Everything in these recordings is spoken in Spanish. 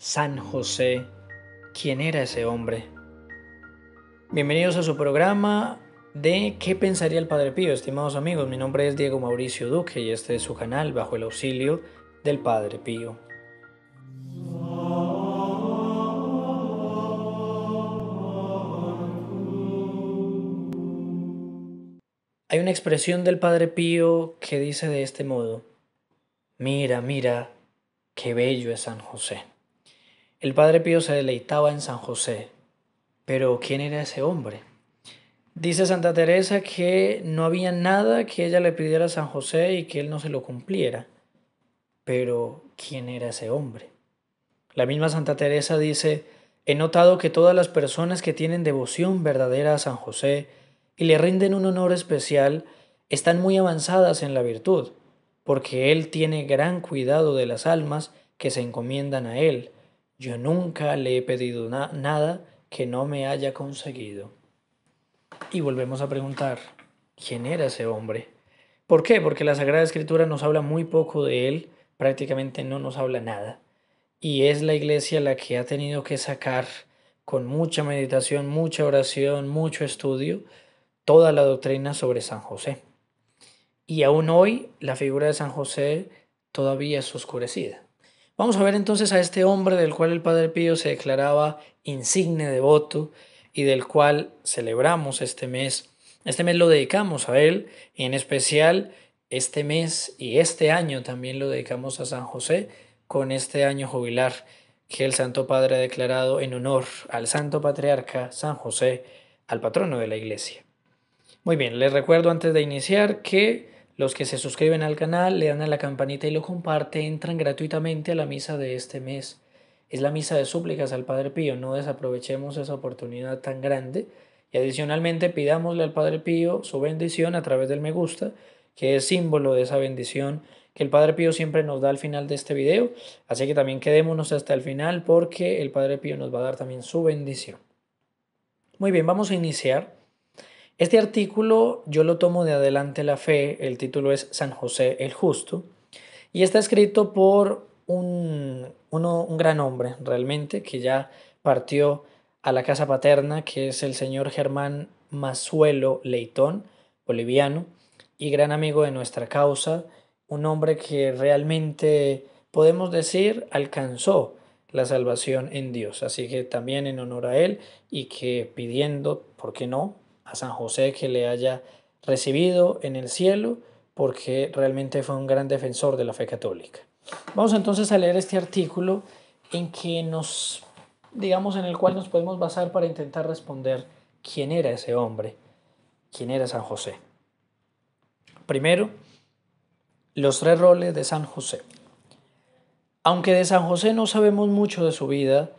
San José, ¿quién era ese hombre? Bienvenidos a su programa de ¿Qué pensaría el Padre Pío? Estimados amigos, mi nombre es Diego Mauricio Duque y este es su canal bajo el auxilio del Padre Pío. Hay una expresión del Padre Pío que dice de este modo, mira, mira, qué bello es San José. El Padre Pío se deleitaba en San José, pero ¿quién era ese hombre? Dice Santa Teresa que no había nada que ella le pidiera a San José y que él no se lo cumpliera. Pero ¿quién era ese hombre? La misma Santa Teresa dice, he notado que todas las personas que tienen devoción verdadera a San José y le rinden un honor especial, están muy avanzadas en la virtud, porque Él tiene gran cuidado de las almas que se encomiendan a Él yo nunca le he pedido nada que no me haya conseguido. Y volvemos a preguntar, ¿quién era ese hombre? ¿Por qué? Porque la Sagrada Escritura nos habla muy poco de él, prácticamente no nos habla nada. Y es la iglesia la que ha tenido que sacar con mucha meditación, mucha oración, mucho estudio, toda la doctrina sobre San José. Y aún hoy la figura de San José todavía es oscurecida. Vamos a ver entonces a este hombre del cual el Padre Pío se declaraba insigne devoto y del cual celebramos este mes. Este mes lo dedicamos a él y en especial este mes y este año también lo dedicamos a San José con este año jubilar que el Santo Padre ha declarado en honor al Santo Patriarca San José, al patrono de la Iglesia. Muy bien, les recuerdo antes de iniciar que los que se suscriben al canal, le dan a la campanita y lo comparten, entran gratuitamente a la misa de este mes. Es la misa de súplicas al Padre Pío, no desaprovechemos esa oportunidad tan grande. Y adicionalmente pidámosle al Padre Pío su bendición a través del me gusta, que es símbolo de esa bendición que el Padre Pío siempre nos da al final de este video. Así que también quedémonos hasta el final porque el Padre Pío nos va a dar también su bendición. Muy bien, vamos a iniciar este artículo yo lo tomo de Adelante la Fe, el título es San José el Justo, y está escrito por un, uno, un gran hombre realmente que ya partió a la casa paterna, que es el señor Germán Mazuelo Leitón, boliviano, y gran amigo de nuestra causa, un hombre que realmente, podemos decir, alcanzó la salvación en Dios. Así que también en honor a él y que pidiendo, ¿por qué no?, a San José que le haya recibido en el cielo, porque realmente fue un gran defensor de la fe católica. Vamos entonces a leer este artículo en que nos, digamos, en el cual nos podemos basar para intentar responder quién era ese hombre, quién era San José. Primero, los tres roles de San José. Aunque de San José no sabemos mucho de su vida,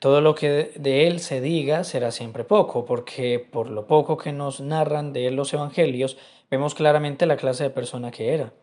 todo lo que de él se diga será siempre poco, porque por lo poco que nos narran de él los evangelios, vemos claramente la clase de persona que era.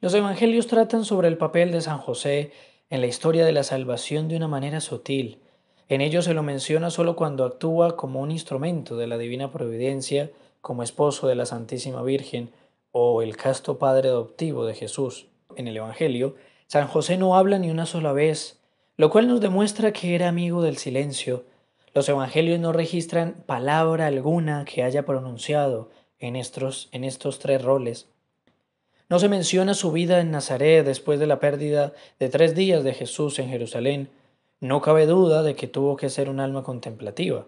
Los evangelios tratan sobre el papel de San José en la historia de la salvación de una manera sutil. En ellos se lo menciona solo cuando actúa como un instrumento de la divina providencia, como esposo de la Santísima Virgen o el casto padre adoptivo de Jesús. En el Evangelio, San José no habla ni una sola vez lo cual nos demuestra que era amigo del silencio. Los evangelios no registran palabra alguna que haya pronunciado en estos, tres roles. No se menciona su vida en Nazaret después de la pérdida de tres días de Jesús en Jerusalén. No cabe duda de que tuvo que ser un alma contemplativa.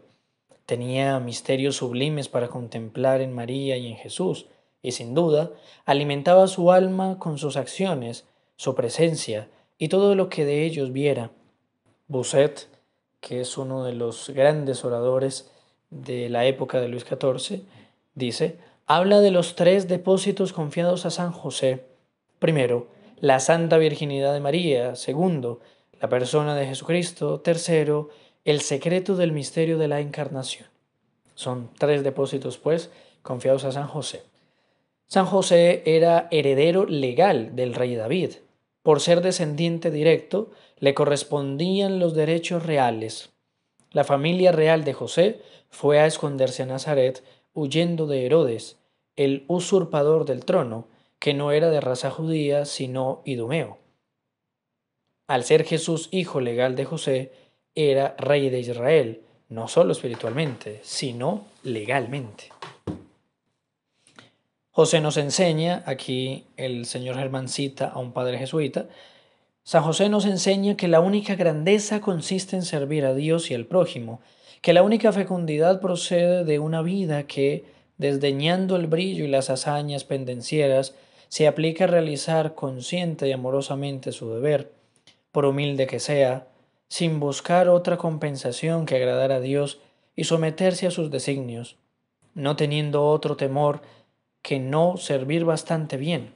Tenía misterios sublimes para contemplar en María y en Jesús, y sin duda alimentaba su alma con sus acciones, su presencia y todo lo que de ellos viera. Busset, que es uno de los grandes oradores de la época de Luis XIV, dice, habla de los tres depósitos confiados a San José. Primero, la Santa Virginidad de María. Segundo, la persona de Jesucristo. Tercero, el secreto del misterio de la encarnación. Son tres depósitos, pues, confiados a San José. San José era heredero legal del rey David por ser descendiente directo, le correspondían los derechos reales. La familia real de José fue a esconderse a Nazaret, huyendo de Herodes, el usurpador del trono, que no era de raza judía, sino idumeo. Al ser Jesús hijo legal de José, era rey de Israel, no solo espiritualmente, sino legalmente. José nos enseña, aquí el señor Germán cita a un padre jesuita, San José nos enseña que la única grandeza consiste en servir a Dios y al prójimo, que la única fecundidad procede de una vida que, desdeñando el brillo y las hazañas pendencieras, se aplica a realizar consciente y amorosamente su deber, por humilde que sea, sin buscar otra compensación que agradar a Dios y someterse a sus designios, no teniendo otro temor que no servir bastante bien.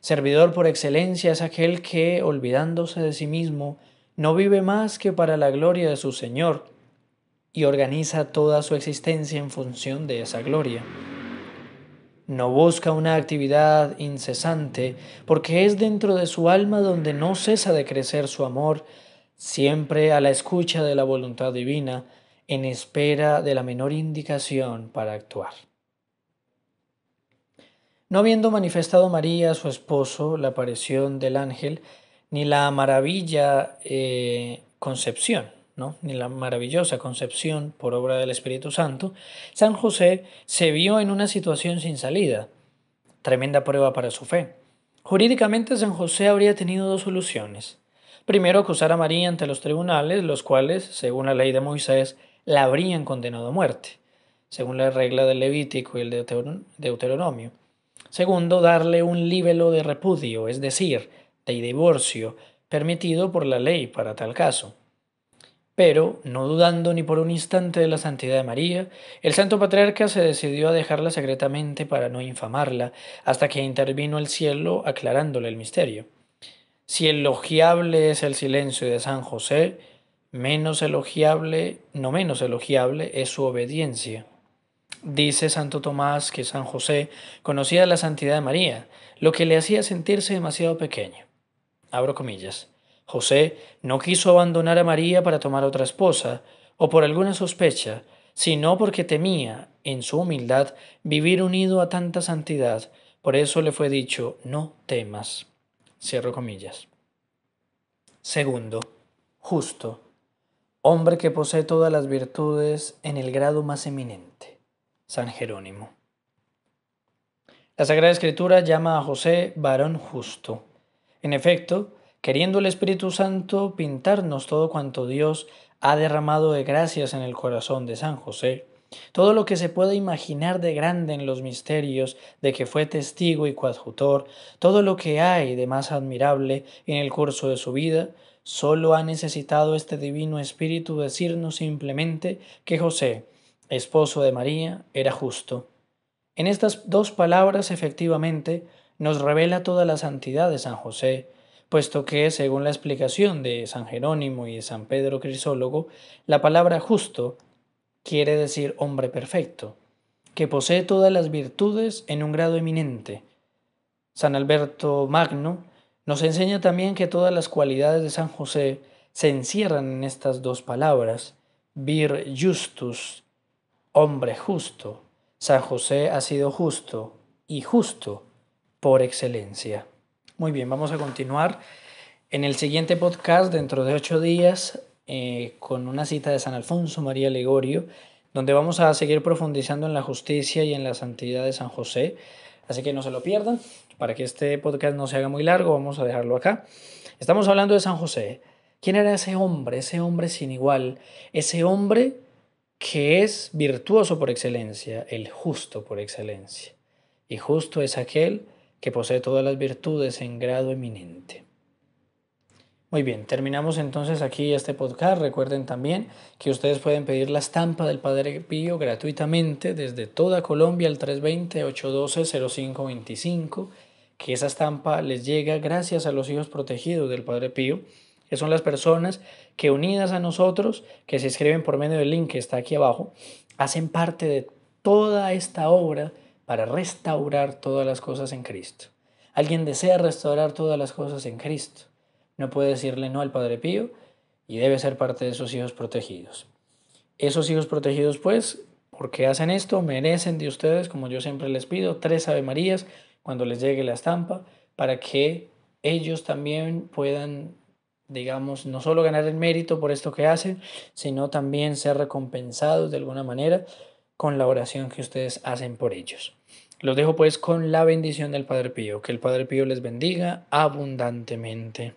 Servidor por excelencia es aquel que, olvidándose de sí mismo, no vive más que para la gloria de su Señor y organiza toda su existencia en función de esa gloria. No busca una actividad incesante, porque es dentro de su alma donde no cesa de crecer su amor, siempre a la escucha de la voluntad divina, en espera de la menor indicación para actuar. No habiendo manifestado María a su esposo la aparición del ángel, ni la maravilla eh, concepción, ¿no? ni la maravillosa concepción por obra del Espíritu Santo, San José se vio en una situación sin salida, tremenda prueba para su fe. Jurídicamente San José habría tenido dos soluciones. Primero, acusar a María ante los tribunales, los cuales, según la ley de Moisés, la habrían condenado a muerte, según la regla del Levítico y el Deuteronomio. Segundo, darle un libelo de repudio, es decir, de divorcio, permitido por la ley para tal caso. Pero, no dudando ni por un instante de la santidad de María, el santo patriarca se decidió a dejarla secretamente para no infamarla, hasta que intervino el cielo aclarándole el misterio. Si elogiable es el silencio de San José, menos elogiable, no menos elogiable es su obediencia. Dice Santo Tomás que San José conocía la santidad de María, lo que le hacía sentirse demasiado pequeño. Abro comillas. José no quiso abandonar a María para tomar otra esposa, o por alguna sospecha, sino porque temía, en su humildad, vivir unido a tanta santidad. Por eso le fue dicho, no temas. Cierro comillas. Segundo, justo, hombre que posee todas las virtudes en el grado más eminente. San Jerónimo. La Sagrada Escritura llama a José varón justo. En efecto, queriendo el Espíritu Santo pintarnos todo cuanto Dios ha derramado de gracias en el corazón de San José, todo lo que se puede imaginar de grande en los misterios de que fue testigo y coadjutor, todo lo que hay de más admirable en el curso de su vida, solo ha necesitado este divino Espíritu decirnos simplemente que José, esposo de María, era justo. En estas dos palabras efectivamente nos revela toda la santidad de San José, puesto que, según la explicación de San Jerónimo y de San Pedro Crisólogo, la palabra justo quiere decir hombre perfecto, que posee todas las virtudes en un grado eminente. San Alberto Magno nos enseña también que todas las cualidades de San José se encierran en estas dos palabras, vir justus hombre justo. San José ha sido justo y justo por excelencia. Muy bien, vamos a continuar en el siguiente podcast dentro de ocho días eh, con una cita de San Alfonso María Legorio, donde vamos a seguir profundizando en la justicia y en la santidad de San José. Así que no se lo pierdan. Para que este podcast no se haga muy largo, vamos a dejarlo acá. Estamos hablando de San José. ¿Quién era ese hombre? Ese hombre sin igual. Ese hombre que es virtuoso por excelencia, el justo por excelencia. Y justo es aquel que posee todas las virtudes en grado eminente. Muy bien, terminamos entonces aquí este podcast. Recuerden también que ustedes pueden pedir la estampa del Padre Pío gratuitamente desde toda Colombia al 320-812-0525, que esa estampa les llega gracias a los hijos protegidos del Padre Pío que son las personas que unidas a nosotros, que se escriben por medio del link que está aquí abajo, hacen parte de toda esta obra para restaurar todas las cosas en Cristo. Alguien desea restaurar todas las cosas en Cristo. No puede decirle no al Padre Pío y debe ser parte de esos hijos protegidos. Esos hijos protegidos, pues, porque hacen esto, merecen de ustedes, como yo siempre les pido, tres Ave Marías cuando les llegue la estampa, para que ellos también puedan digamos, no solo ganar el mérito por esto que hacen, sino también ser recompensados de alguna manera con la oración que ustedes hacen por ellos. Los dejo pues con la bendición del Padre Pío. Que el Padre Pío les bendiga abundantemente.